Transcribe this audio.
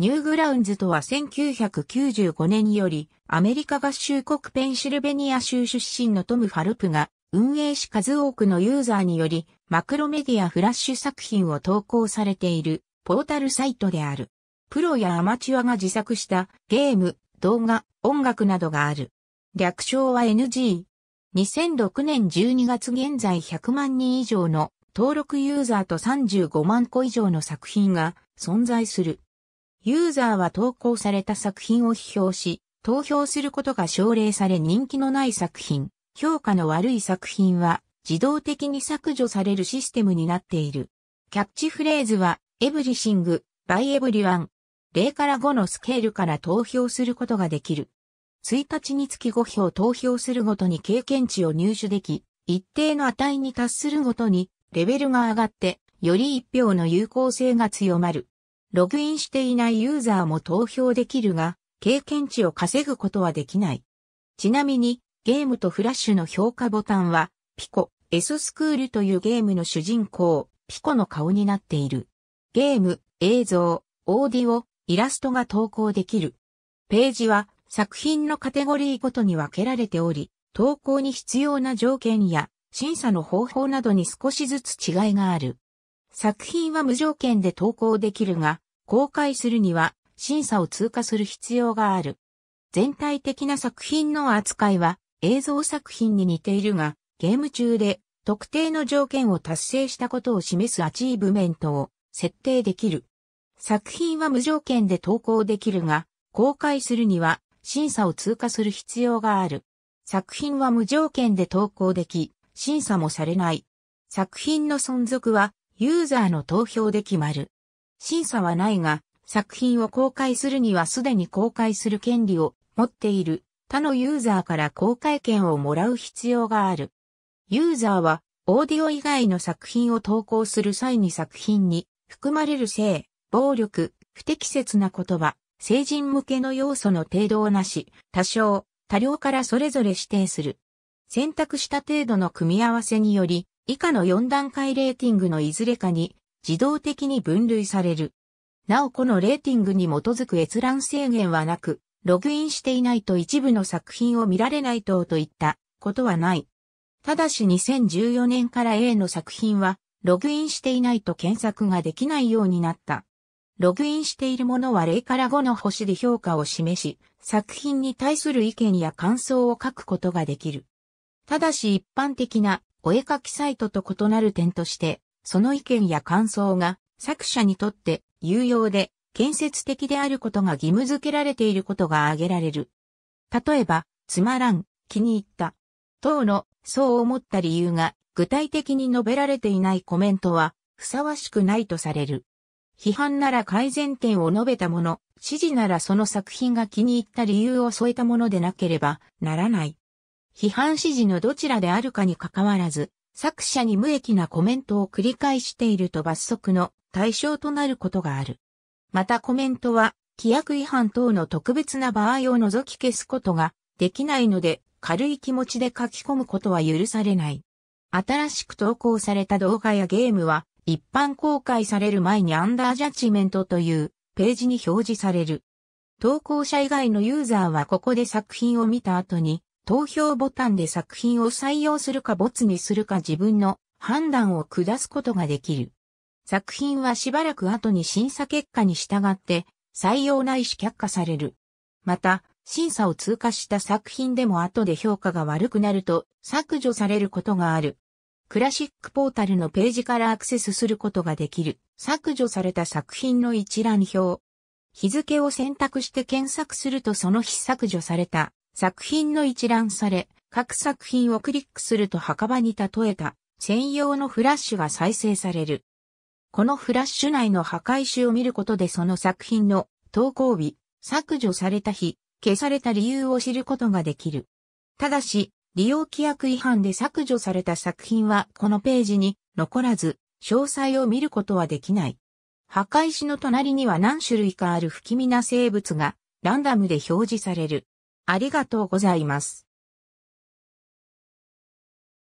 ニューグラウンズとは1995年よりアメリカ合衆国ペンシルベニア州出身のトム・ファルプが運営し数多くのユーザーによりマクロメディアフラッシュ作品を投稿されているポータルサイトである。プロやアマチュアが自作したゲーム、動画、音楽などがある。略称は NG。2006年12月現在100万人以上の登録ユーザーと35万個以上の作品が存在する。ユーザーは投稿された作品を批評し、投票することが奨励され人気のない作品、評価の悪い作品は自動的に削除されるシステムになっている。キャッチフレーズは、エブリシング、バイエブリワン。0から5のスケールから投票することができる。1日につき5票投票するごとに経験値を入手でき、一定の値に達するごとに、レベルが上がって、より1票の有効性が強まる。ログインしていないユーザーも投票できるが、経験値を稼ぐことはできない。ちなみに、ゲームとフラッシュの評価ボタンは、ピコ、S スクールというゲームの主人公、ピコの顔になっている。ゲーム、映像、オーディオ、イラストが投稿できる。ページは作品のカテゴリーごとに分けられており、投稿に必要な条件や審査の方法などに少しずつ違いがある。作品は無条件で投稿できるが、公開するには審査を通過する必要がある。全体的な作品の扱いは映像作品に似ているが、ゲーム中で特定の条件を達成したことを示すアチーブメントを設定できる。作品は無条件で投稿できるが、公開するには審査を通過する必要がある。作品は無条件で投稿でき、審査もされない。作品の存続はユーザーの投票で決まる。審査はないが、作品を公開するにはすでに公開する権利を持っている他のユーザーから公開権をもらう必要がある。ユーザーはオーディオ以外の作品を投稿する際に作品に含まれる性、暴力、不適切な言葉、成人向けの要素の程度をなし、多少、多量からそれぞれ指定する。選択した程度の組み合わせにより、以下の4段階レーティングのいずれかに自動的に分類される。なおこのレーティングに基づく閲覧制限はなく、ログインしていないと一部の作品を見られない等といったことはない。ただし2014年から A の作品は、ログインしていないと検索ができないようになった。ログインしているものは0から5の星で評価を示し、作品に対する意見や感想を書くことができる。ただし一般的なお絵描きサイトと異なる点として、その意見や感想が作者にとって有用で建設的であることが義務付けられていることが挙げられる。例えば、つまらん、気に入った、等のそう思った理由が具体的に述べられていないコメントはふさわしくないとされる。批判なら改善点を述べたもの、指示ならその作品が気に入った理由を添えたものでなければならない。批判支持のどちらであるかにかかわらず、作者に無益なコメントを繰り返していると罰則の対象となることがある。またコメントは、規約違反等の特別な場合を除き消すことができないので、軽い気持ちで書き込むことは許されない。新しく投稿された動画やゲームは、一般公開される前にアンダージャッジメントというページに表示される。投稿者以外のユーザーはここで作品を見た後に投票ボタンで作品を採用するか没にするか自分の判断を下すことができる。作品はしばらく後に審査結果に従って採用ないし却下される。また、審査を通過した作品でも後で評価が悪くなると削除されることがある。クラシックポータルのページからアクセスすることができる。削除された作品の一覧表。日付を選択して検索するとその日削除された作品の一覧され、各作品をクリックすると墓場に例えた専用のフラッシュが再生される。このフラッシュ内の墓石を見ることでその作品の投稿日、削除された日、消された理由を知ることができる。ただし、利用規約違反で削除された作品はこのページに残らず、詳細を見ることはできない。墓石の隣には何種類かある不気味な生物がランダムで表示される。ありがとうございます。